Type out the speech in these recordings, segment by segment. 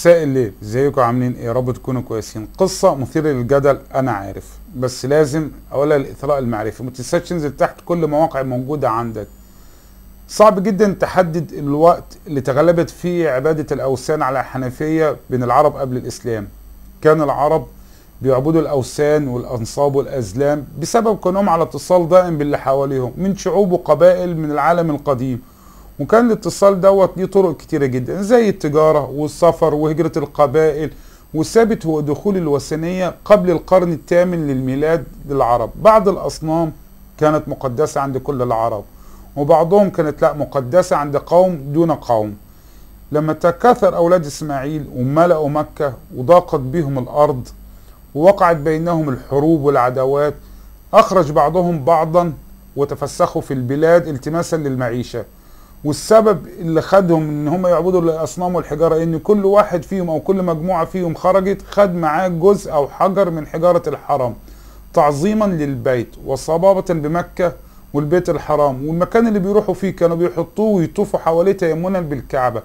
سائل الليل ازيكم عاملين ايه يا رب تكونوا كويسين قصه مثيره للجدل انا عارف بس لازم اقولها الاثراء المعرفي متنساش تنزل تحت كل مواقع موجوده عندك صعب جدا تحدد الوقت اللي تغلبت فيه عباده الاوثان على الحنفيه بين العرب قبل الاسلام كان العرب بيعبدوا الاوثان والانصاب والازلام بسبب كونهم على اتصال دائم باللي حواليهم من شعوب وقبائل من العالم القديم وكان الاتصال دوت ليه طرق كتيرة جدا زي التجارة والسفر وهجرة القبائل وثابت هو دخول الوثنية قبل القرن الثامن للميلاد للعرب بعض الأصنام كانت مقدسة عند كل العرب وبعضهم كانت لا مقدسة عند قوم دون قوم لما تكاثر أولاد إسماعيل وملأوا مكة وضاقت بهم الأرض ووقعت بينهم الحروب والعداوات أخرج بعضهم بعضا وتفسخوا في البلاد التماسا للمعيشة والسبب اللي خدهم ان هم يعبدوا الاصنام والحجاره ان كل واحد فيهم او كل مجموعه فيهم خرجت خد معاه جزء او حجر من حجاره الحرم تعظيما للبيت وصبابه بمكه والبيت الحرام والمكان اللي بيروحوا فيه كانوا بيحطوه ويطوفوا حواليه تيمنا بالكعبه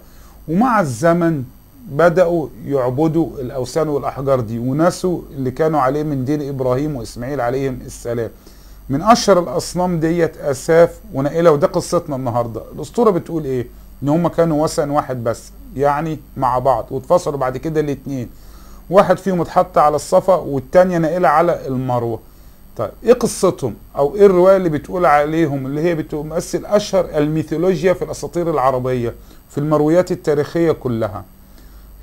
ومع الزمن بدأوا يعبدوا الأوثان والأحجار دي ونسوا اللي كانوا عليه من دين إبراهيم وإسماعيل عليهم السلام من اشهر الاصنام ديت اساف ونائله وده قصتنا النهارده الاسطوره بتقول ايه ان هم كانوا وثن واحد بس يعني مع بعض واتفصلوا بعد كده الاتنين واحد فيهم اتحط على الصفا والتانية نائله على المروه طيب ايه قصتهم او ايه الروايه اللي بتقول عليهم اللي هي بتمثل اشهر الميثولوجيا في الاساطير العربيه في المرويات التاريخيه كلها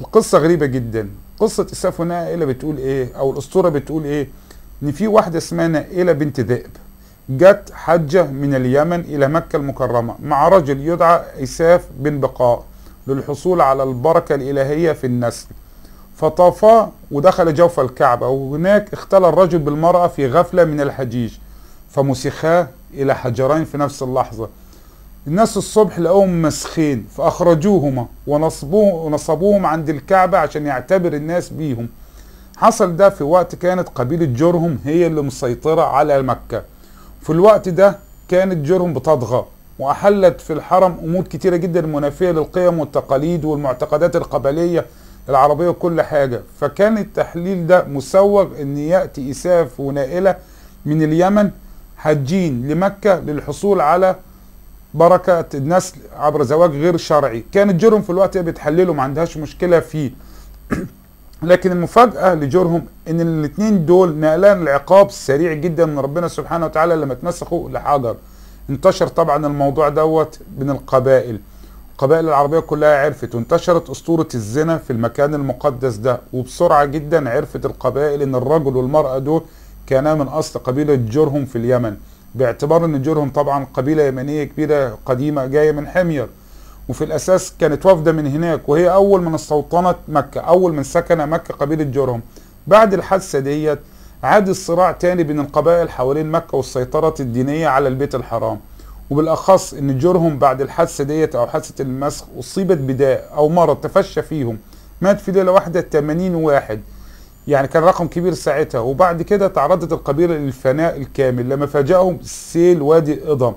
القصه غريبه جدا قصه اساف ونائله بتقول ايه او الاسطوره بتقول ايه ان في واحده اسمها نائله بنت ذئب جت حجه من اليمن الى مكه المكرمه مع رجل يدعى اساف بن بقاء للحصول على البركه الالهيه في النسل فطافا ودخل جوف الكعبه وهناك اختلى الرجل بالمراه في غفله من الحجيج فمسخاه الى حجرين في نفس اللحظه الناس الصبح لقوهم مسخين فاخرجوهما ونصبوه ونصبوهم عند الكعبه عشان يعتبر الناس بيهم حصل ده في وقت كانت قبيلة جرهم هي اللي مسيطرة على مكة في الوقت ده كانت جرهم بتطغى وأحلت في الحرم أمور كتيرة جدا منافية للقيم والتقاليد والمعتقدات القبلية العربية وكل حاجة فكان التحليل ده مسوغ أن يأتي إساف ونائلة من اليمن حجين لمكة للحصول على بركة النسل عبر زواج غير شرعي كانت جرهم في الوقت ده بتحلله ما عندهاش مشكلة فيه لكن المفاجأة لجورهم ان الاثنين دول نقلان العقاب السريع جدا من ربنا سبحانه وتعالى لما اتمسخوا لحجر انتشر طبعا الموضوع دوت بين القبائل القبائل العربية كلها عرفت وانتشرت أسطورة الزنا في المكان المقدس ده وبسرعة جدا عرفت القبائل ان الرجل والمرأة دول كانا من أصل قبيلة جورهم في اليمن باعتبار ان جورهم طبعا قبيلة يمنية كبيرة قديمة جاية من حمير وفي الأساس كانت وفدة من هناك وهي أول من استوطنت مكة أول من سكن مكة قبيلة جرهم بعد الحادثة ديت عاد الصراع تاني بين القبائل حوالين مكة والسيطرة الدينية على البيت الحرام وبالأخص إن جرهم بعد الحادثة ديت أو حادثة المسخ أصيبت بداء أو مرض تفشى فيهم مات في ليلة واحدة 80 واحد يعني كان رقم كبير ساعتها وبعد كده تعرضت القبيلة للفناء الكامل لما فاجأهم سيل وادي إضم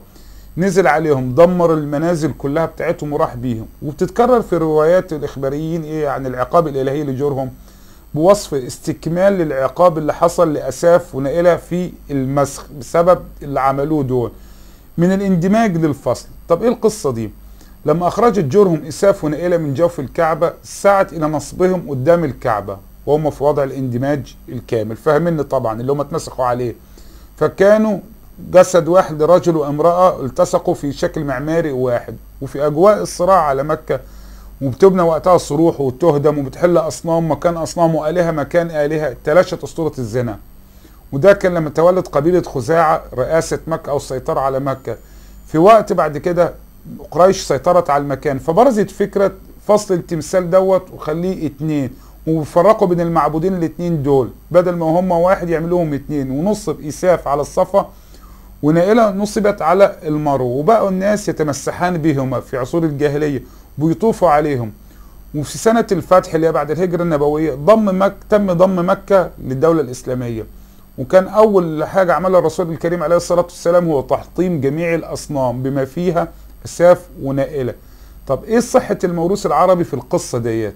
نزل عليهم دمر المنازل كلها بتاعتهم وراح بيهم وبتتكرر في روايات الإخباريين إيه عن العقاب الإلهي لجورهم بوصف استكمال للعقاب اللي حصل لأساف ونائلة في المسخ بسبب اللي عملوه دول من الاندماج للفصل طب إيه القصة دي؟ لما أخرجت جورهم إساف ونائلة من جوف الكعبة سعت إلى نصبهم قدام الكعبة وهم في وضع الاندماج الكامل فاهمين طبعا اللي هم اتمسخوا عليه فكانوا جسد واحد رجل وامرأة التصقوا في شكل معماري واحد وفي أجواء الصراع على مكة وبتبنى وقتها الصروح وتهدم وبتحل أصنام مكان أصنام وآلهة مكان آلهة تلاشت أسطورة الزنا وده كان لما تولد قبيلة خزاعة رئاسة مكة أو السيطرة على مكة في وقت بعد كده قريش سيطرت على المكان فبرزت فكرة فصل التمثال دوت وخليه اتنين وفرقوا بين المعبودين الاتنين دول بدل ما هم واحد يعملوهم اتنين ونصب إساف على الصفا ونائلة نصبت على المرو وبقوا الناس يتمسحان بهما في عصور الجاهلية بيطوفوا عليهم وفي سنة الفتح اللي هي بعد الهجرة النبوية ضم مك تم ضم مكة للدولة الإسلامية وكان أول حاجة عملها الرسول الكريم عليه الصلاة والسلام هو تحطيم جميع الأصنام بما فيها أساف ونائلة طب إيه صحة الموروث العربي في القصة ديت؟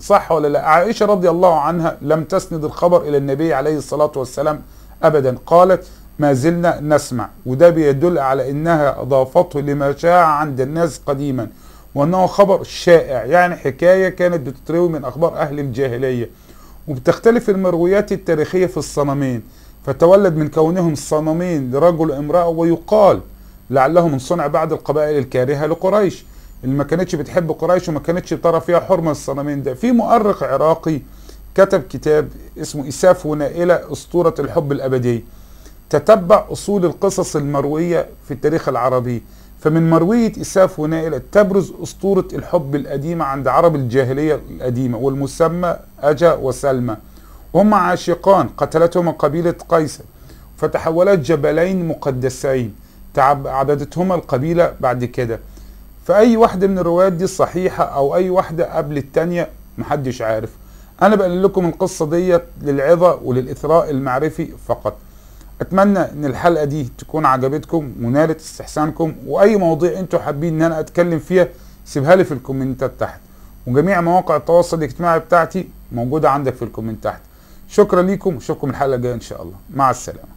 صح ولا لا؟ عائشة رضي الله عنها لم تسند الخبر إلى النبي عليه الصلاة والسلام أبدا قالت ما زلنا نسمع وده بيدل على انها اضافته لما شاع عند الناس قديما وانه خبر شائع يعني حكايه كانت بتتروي من اخبار اهل الجاهليه وبتختلف المرويات التاريخيه في الصنمين فتولد من كونهم صنمين لرجل امراه ويقال لعلهم من صنع بعض القبائل الكارهه لقريش اللي ما كانتش بتحب قريش وما كانتش ترى فيها حرمه الصنمين ده في مؤرخ عراقي كتب كتاب اسمه اساف ونائله اسطوره الحب الأبدي تتبع أصول القصص المروية في التاريخ العربي فمن مروية إساف ونائل تبرز أسطورة الحب القديمة عند عرب الجاهلية القديمة والمسمى أجا وسلمى هما عاشقان قتلتهما قبيلة قيصر فتحولت جبلين مقدسين عبدتهما القبيلة بعد كده فأي واحدة من الروايات دي صحيحة أو أي واحدة قبل التانية محدش عارف أنا بقول لكم القصة ديت للعظة وللإثراء المعرفي فقط اتمنى ان الحلقه دي تكون عجبتكم ونالت استحسانكم واي مواضيع انتم حابين ان انا اتكلم فيها سيبها لي في الكومنتات تحت وجميع مواقع التواصل الاجتماعي بتاعتي موجوده عندك في الكومنت تحت شكرا ليكم واشوفكم الحلقه الجايه ان شاء الله مع السلامه